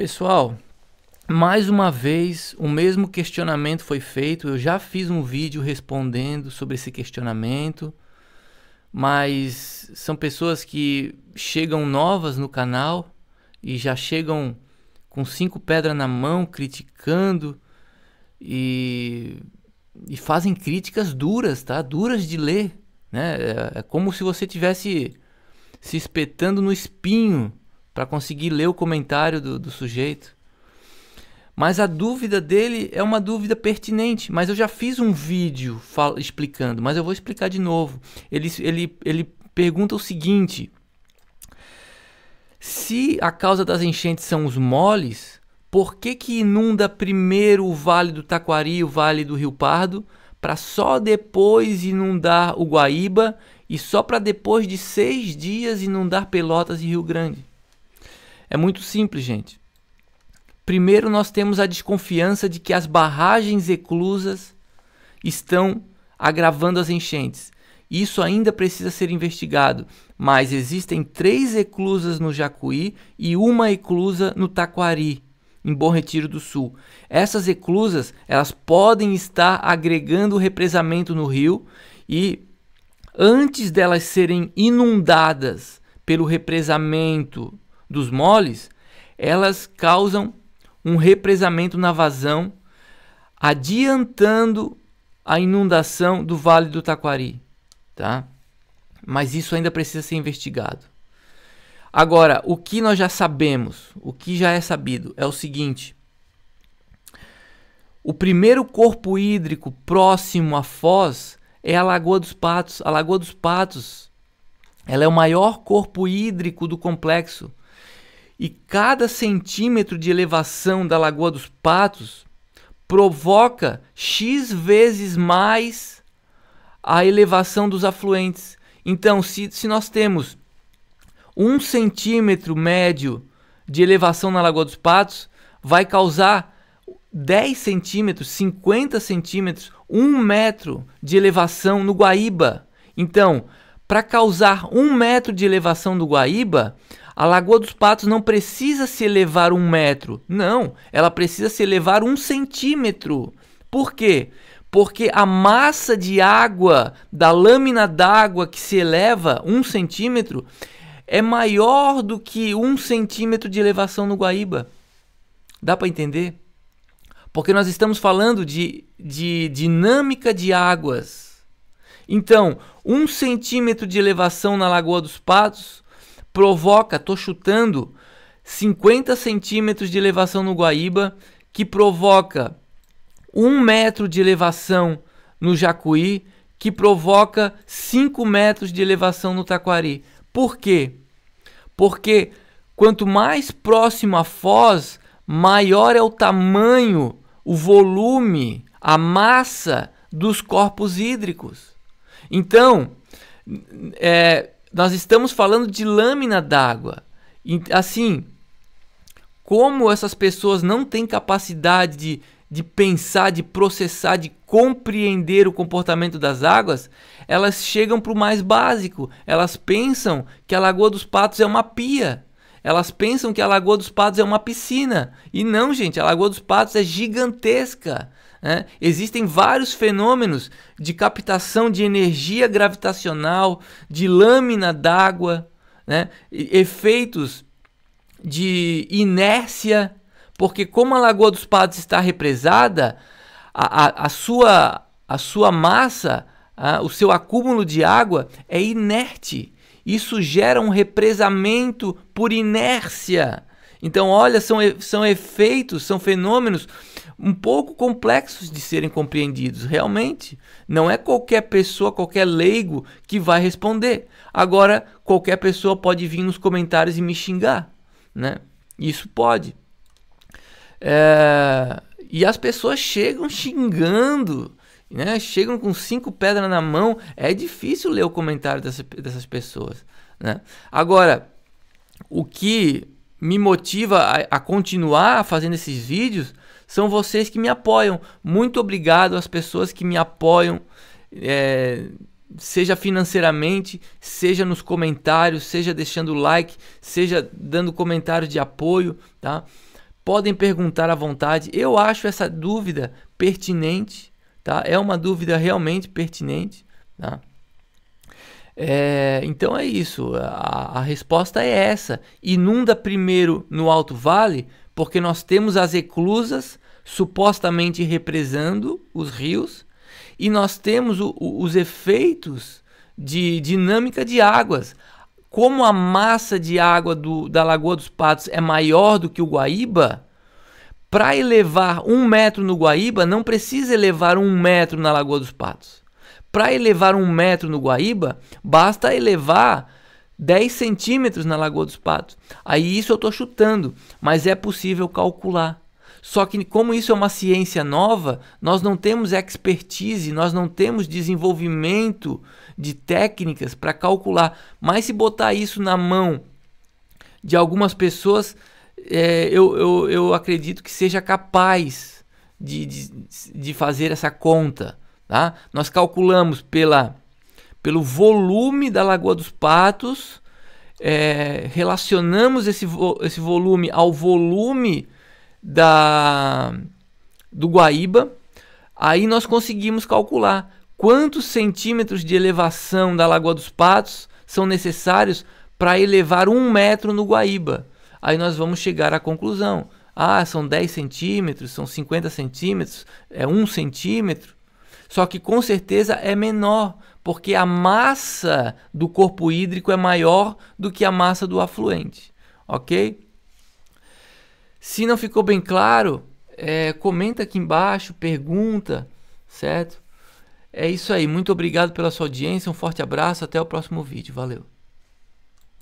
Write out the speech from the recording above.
Pessoal, mais uma vez o mesmo questionamento foi feito. Eu já fiz um vídeo respondendo sobre esse questionamento, mas são pessoas que chegam novas no canal e já chegam com cinco pedras na mão, criticando e, e fazem críticas duras, tá? Duras de ler, né? É, é como se você tivesse se espetando no espinho para conseguir ler o comentário do, do sujeito. Mas a dúvida dele é uma dúvida pertinente. Mas eu já fiz um vídeo explicando, mas eu vou explicar de novo. Ele, ele, ele pergunta o seguinte: se a causa das enchentes são os moles, por que, que inunda primeiro o Vale do Taquari, o Vale do Rio Pardo, para só depois inundar o Guaíba e só para depois de seis dias inundar Pelotas e Rio Grande? É muito simples, gente. Primeiro, nós temos a desconfiança de que as barragens eclusas estão agravando as enchentes. Isso ainda precisa ser investigado, mas existem três eclusas no Jacuí e uma eclusa no Taquari, em Bom Retiro do Sul. Essas eclusas elas podem estar agregando represamento no rio e antes delas serem inundadas pelo represamento dos moles, elas causam um represamento na vazão, adiantando a inundação do Vale do Taquari, tá? Mas isso ainda precisa ser investigado. Agora, o que nós já sabemos, o que já é sabido, é o seguinte: o primeiro corpo hídrico próximo à Foz é a Lagoa dos Patos. A Lagoa dos Patos ela é o maior corpo hídrico do complexo e cada centímetro de elevação da Lagoa dos Patos provoca X vezes mais a elevação dos afluentes. Então, se, se nós temos um centímetro médio de elevação na Lagoa dos Patos, vai causar 10 centímetros, 50 centímetros, 1 metro de elevação no Guaíba. Então, para causar 1 metro de elevação do Guaíba, a Lagoa dos Patos não precisa se elevar um metro. Não, ela precisa se elevar um centímetro. Por quê? Porque a massa de água da lâmina d'água que se eleva um centímetro é maior do que um centímetro de elevação no Guaíba. Dá para entender? Porque nós estamos falando de, de dinâmica de águas. Então, um centímetro de elevação na Lagoa dos Patos provoca, estou chutando, 50 centímetros de elevação no Guaíba, que provoca 1 metro de elevação no Jacuí, que provoca 5 metros de elevação no Taquari. Por quê? Porque quanto mais próximo a foz, maior é o tamanho, o volume, a massa dos corpos hídricos. Então, é, nós estamos falando de lâmina d'água. Assim, como essas pessoas não têm capacidade de, de pensar, de processar, de compreender o comportamento das águas, elas chegam para o mais básico. Elas pensam que a Lagoa dos Patos é uma pia. Elas pensam que a Lagoa dos Patos é uma piscina. E não, gente, a Lagoa dos Patos é gigantesca. Né? Existem vários fenômenos de captação de energia gravitacional, de lâmina d'água, né? efeitos de inércia, porque como a Lagoa dos Patos está represada, a, a, a sua, a sua massa, a, o seu acúmulo de água é inerte. Isso gera um represamento por inércia. Então, olha, são, são efeitos, são fenômenos um pouco complexos de serem compreendidos. Realmente, não é qualquer pessoa, qualquer leigo que vai responder. Agora, qualquer pessoa pode vir nos comentários e me xingar, né? Isso pode. É... E as pessoas chegam xingando, né? Chegam com cinco pedras na mão. É difícil ler o comentário dessa, dessas pessoas, né? Agora, o que me motiva a, a continuar fazendo esses vídeos são vocês que me apoiam. Muito obrigado às pessoas que me apoiam, é, seja financeiramente, seja nos comentários, seja deixando like, seja dando comentário de apoio, tá? Podem perguntar à vontade. Eu acho essa dúvida pertinente, tá? É uma dúvida realmente pertinente, tá? É, então é isso, a, a resposta é essa. Inunda primeiro no Alto Vale, porque nós temos as eclusas supostamente represando os rios, e nós temos o, o, os efeitos de dinâmica de águas. Como a massa de água do, da Lagoa dos Patos é maior do que o Guaíba, para elevar um metro no Guaíba, não precisa elevar um metro na Lagoa dos Patos. Para elevar um metro no Guaíba, basta elevar 10 centímetros na Lagoa dos Patos. Aí isso eu estou chutando, mas é possível calcular. Só que, como isso é uma ciência nova, nós não temos expertise, nós não temos desenvolvimento de técnicas para calcular. Mas se botar isso na mão de algumas pessoas, é, eu, eu, eu acredito que seja capaz de, de, de fazer essa conta. Tá? Nós calculamos pela, pelo volume da Lagoa dos Patos, é, relacionamos esse, vo, esse volume ao volume da, do Guaíba, aí nós conseguimos calcular quantos centímetros de elevação da Lagoa dos Patos são necessários para elevar um metro no Guaíba. Aí nós vamos chegar à conclusão. Ah, são 10 centímetros, são 50 centímetros, é 1 centímetro. Só que com certeza é menor, porque a massa do corpo hídrico é maior do que a massa do afluente, ok? Se não ficou bem claro, é, comenta aqui embaixo, pergunta, certo? É isso aí, muito obrigado pela sua audiência, um forte abraço, até o próximo vídeo, valeu!